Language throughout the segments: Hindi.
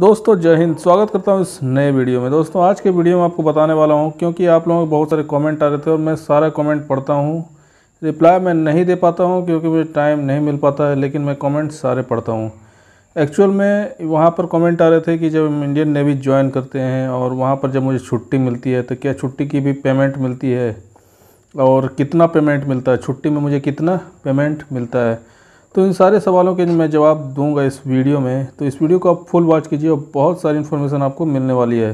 दोस्तों जय हिंद स्वागत करता हूं इस नए वीडियो में दोस्तों आज के वीडियो में आपको बताने वाला हूं क्योंकि आप लोगों के बहुत सारे कमेंट आ रहे थे और मैं सारा कमेंट पढ़ता हूं रिप्लाई मैं नहीं दे पाता हूं क्योंकि मुझे टाइम नहीं मिल पाता है लेकिन मैं कमेंट सारे पढ़ता हूं एक्चुअल में वहाँ पर कॉमेंट आ रहे थे कि जब हम इंडियन नेवी ज्वाइन करते हैं और वहाँ पर जब मुझे छुट्टी मिलती है तो क्या छुट्टी की भी पेमेंट मिलती है और कितना पेमेंट मिलता है छुट्टी में मुझे कितना पेमेंट मिलता है तो इन सारे सवालों के मैं जवाब दूंगा इस वीडियो में तो इस वीडियो को आप फुल वॉच कीजिए और बहुत सारी इन्फॉर्मेशन आपको मिलने वाली है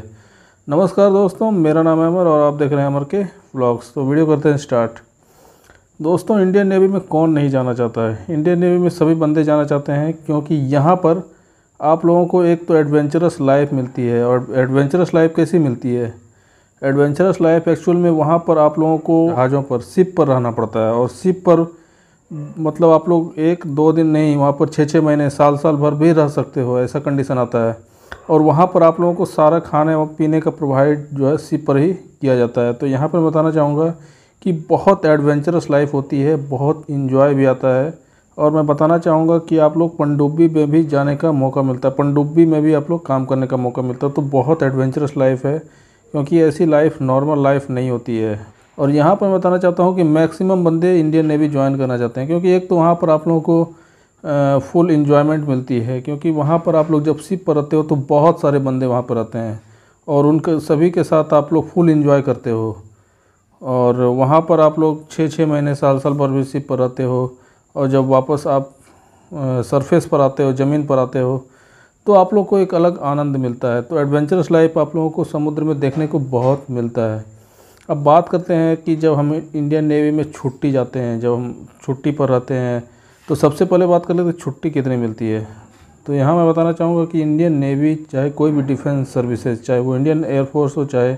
नमस्कार दोस्तों मेरा नाम है अमर और आप देख रहे हैं अमर के ब्लॉग्स तो वीडियो करते हैं स्टार्ट दोस्तों इंडियन नेवी में कौन नहीं जाना चाहता है इंडियन नेवी में सभी बंदे जाना चाहते हैं क्योंकि यहाँ पर आप लोगों को एक तो एडवेंचरस लाइफ मिलती है और एडवेंचरस लाइफ कैसी मिलती है एडवेंचरस लाइफ एक्चुअल में वहाँ पर आप लोगों को जहाज़ों पर सिप पर रहना पड़ता है और सिप पर मतलब आप लोग एक दो दिन नहीं वहाँ पर छः छः महीने साल साल भर भी रह सकते हो ऐसा कंडीशन आता है और वहाँ पर आप लोगों को सारा खाने और पीने का प्रोवाइड जो है सी पर ही किया जाता है तो यहाँ पर बताना चाहूँगा कि बहुत एडवेंचरस लाइफ होती है बहुत इन्जॉय भी आता है और मैं बताना चाहूँगा कि आप लोग पनडुब्बी में भी जाने का मौका मिलता है पनडुब्बी में भी आप लोग काम करने का मौका मिलता है तो बहुत एडवेंचरस लाइफ है क्योंकि ऐसी लाइफ नॉर्मल लाइफ नहीं होती है और यहाँ पर मैं बताना चाहता हूँ कि मैक्सिमम बंदे इंडियन नेवी ज्वाइन करना चाहते हैं क्योंकि एक तो वहाँ पर आप लोगों को फुल इन्जॉयमेंट मिलती है क्योंकि वहाँ पर आप लोग जब सिप पर रहते हो तो बहुत सारे बंदे वहाँ पर रहते हैं और उनके सभी के साथ आप लोग फुल इन्जॉय करते हो और वहाँ पर आप लोग छः छः महीने साल साल भर भी सिप पर रहते हो और जब वापस आप सरफेस पर आते हो ज़मीन पर आते हो तो आप लोग को एक अलग आनंद मिलता है तो एडवेंचरस लाइफ आप लोगों को समुद्र में देखने को बहुत मिलता है अब बात करते हैं कि जब हम इंडियन नेवी में छुट्टी जाते हैं जब हम छुट्टी पर रहते हैं तो सबसे पहले बात कर लेते हैं छुट्टी कितनी मिलती है तो यहाँ मैं बताना चाहूँगा कि इंडियन नेवी चाहे कोई भी डिफेंस सर्विसेज चाहे वो इंडियन एयरफोर्स हो चाहे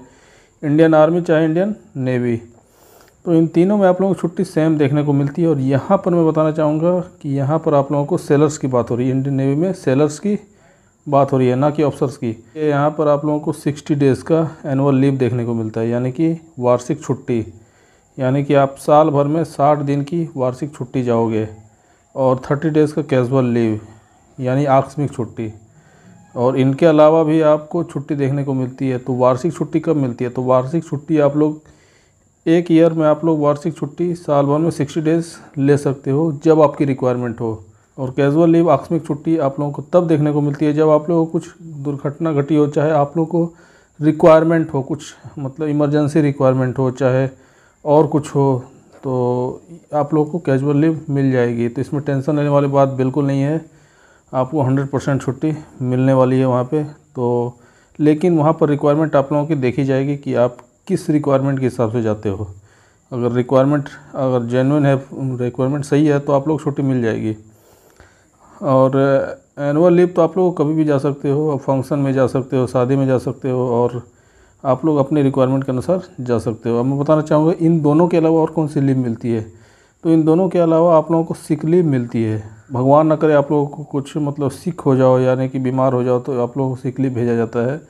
इंडियन आर्मी चाहे इंडियन नेवी तो इन तीनों में आप लोगों को छुट्टी सेम देखने को मिलती है और यहाँ पर मैं बताना चाहूँगा कि यहाँ पर आप लोगों को सेलर्स की बात हो रही है इंडियन नेवी में सेलर्स की बात हो रही है ना कि ऑफिसर्स की यहाँ पर आप लोगों को 60 डेज़ का एनुअल लीव देखने को मिलता है यानी कि वार्षिक छुट्टी यानी कि आप साल भर में 60 दिन की वार्षिक छुट्टी जाओगे और 30 डेज़ का कैजुअल लीव यानी आकस्मिक छुट्टी और इनके अलावा भी आपको छुट्टी देखने को मिलती है तो वार्षिक छुट्टी कब मिलती है तो वार्षिक छुट्टी आप लोग एक ईयर में आप लोग वार्षिक छुट्टी साल भर में सिक्सटी डेज़ ले सकते हो जब आपकी रिक्वायरमेंट हो और कैजुअल लीव आकस्मिक छुट्टी आप लोगों को तब देखने को मिलती है जब आप लोगों को कुछ दुर्घटना घटी हो चाहे आप लोगों को रिक्वायरमेंट हो कुछ मतलब इमरजेंसी रिक्वायरमेंट हो चाहे और कुछ हो तो आप लोगों को कैजुअल लीव मिल जाएगी तो इसमें टेंशन लेने वाली बात बिल्कुल नहीं है आपको हंड्रेड परसेंट छुट्टी मिलने वाली है वहाँ पे तो लेकिन वहाँ पर रिक्वायरमेंट आप लोगों की देखी जाएगी कि आप किस रिक्वायरमेंट के हिसाब से जाते हो अगर रिक्वायरमेंट अगर जेनुन है रिक्वायरमेंट सही है तो आप लोग छुट्टी मिल जाएगी और एनुअल लीव तो आप लोग कभी भी जा सकते हो आप फंक्शन में जा सकते हो शादी में जा सकते हो और आप लोग अपने रिक्वायरमेंट के अनुसार जा सकते हो अब मैं बताना चाहूँगा इन दोनों के अलावा और कौन सी लीव मिलती है तो इन दोनों के अलावा आप लोगों को सिक लीव मिलती है भगवान ना करे आप लोगों को कुछ मतलब सिक हो जाओ यानी कि बीमार हो जाओ तो आप लोगों को सिक लीव भेजा जाता है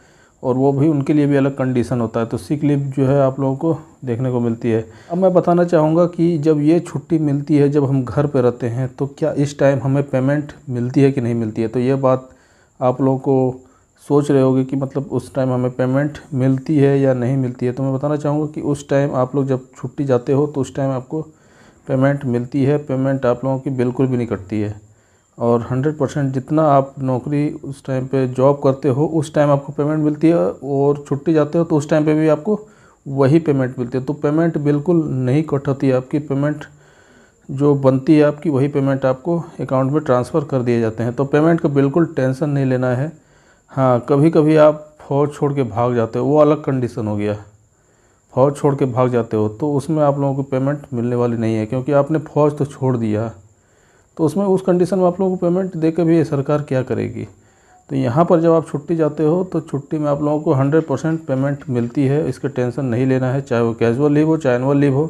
और वो भी उनके लिए भी अलग कंडीशन होता है तो सिक लीव जो है आप लोगों को देखने को मिलती है अब मैं बताना चाहूँगा कि जब ये छुट्टी मिलती है जब हम घर पर रहते हैं तो क्या इस टाइम हमें पेमेंट मिलती है कि नहीं मिलती है तो ये बात आप लोगों को सोच रहे होगे कि मतलब उस टाइम हमें पेमेंट मिलती है या नहीं मिलती है तो मैं बताना चाहूँगा कि उस टाइम आप लोग जब छुट्टी जाते हो तो उस टाइम आपको पेमेंट मिलती है पेमेंट आप लोगों की बिल्कुल भी नहीं कटती है और 100 परसेंट जितना आप नौकरी उस टाइम पे जॉब करते हो उस टाइम आपको पेमेंट मिलती है और छुट्टी जाते हो तो उस टाइम पे भी आपको वही पेमेंट मिलती है तो पेमेंट बिल्कुल नहीं कट होती आपकी पेमेंट जो बनती है आपकी वही पेमेंट आपको अकाउंट में ट्रांसफ़र कर दिए जाते हैं तो पेमेंट का बिल्कुल टेंशन नहीं लेना है हाँ कभी कभी आप फौज छोड़ के भाग जाते हो वो अलग कंडीशन हो गया फौज छोड़ के भाग जाते हो तो उसमें आप लोगों को पेमेंट मिलने वाली नहीं है क्योंकि आपने फौज तो छोड़ दिया तो उसमें उस कंडीशन में आप लोगों को पेमेंट दे के भी सरकार क्या करेगी तो यहाँ पर जब आप छुट्टी जाते हो तो छुट्टी में आप लोगों को हंड्रेड परसेंट पेमेंट मिलती है इसके टेंशन नहीं लेना है चाहे वो कैजुअल लीव हो चाहे एनुअल लीव हो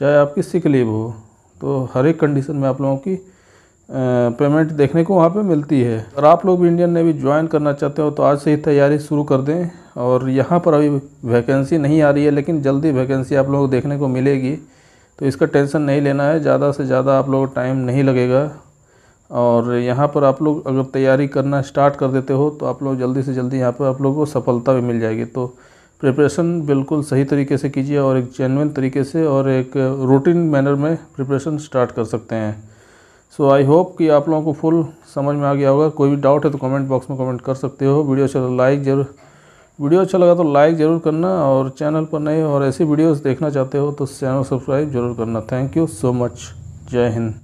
चाहे आपकी सिक लीव हो तो हर एक कंडीशन में आप लोगों की पेमेंट देखने को वहाँ पे मिलती है अगर आप लोग भी इंडियन नेवी ज्वाइन करना चाहते हो तो आज से ही तैयारी शुरू कर दें और यहाँ पर अभी वैकेंसी नहीं आ रही है लेकिन जल्दी वैकेंसी आप लोगों को देखने को मिलेगी तो इसका टेंशन नहीं लेना है ज़्यादा से ज़्यादा आप लोग टाइम नहीं लगेगा और यहाँ पर आप लोग अगर तैयारी करना स्टार्ट कर देते हो तो आप लोग जल्दी से जल्दी यहाँ पर आप लोग को सफलता भी मिल जाएगी तो प्रिपरेशन बिल्कुल सही तरीके से कीजिए और एक जेनविन तरीके से और एक रूटीन मैनर में प्रिपरेशन स्टार्ट कर सकते हैं सो आई होप कि आप लोगों को फुल समझ में आ गया होगा कोई भी डाउट है तो कमेंट बॉक्स में कमेंट कर सकते हो वीडियो चलो अच्छा तो लाइक जरूर वीडियो अच्छा लगा तो लाइक ज़रूर करना और चैनल पर नए और ऐसी वीडियोस देखना चाहते हो तो चैनल सब्सक्राइब ज़रूर करना थैंक यू सो मच जय हिंद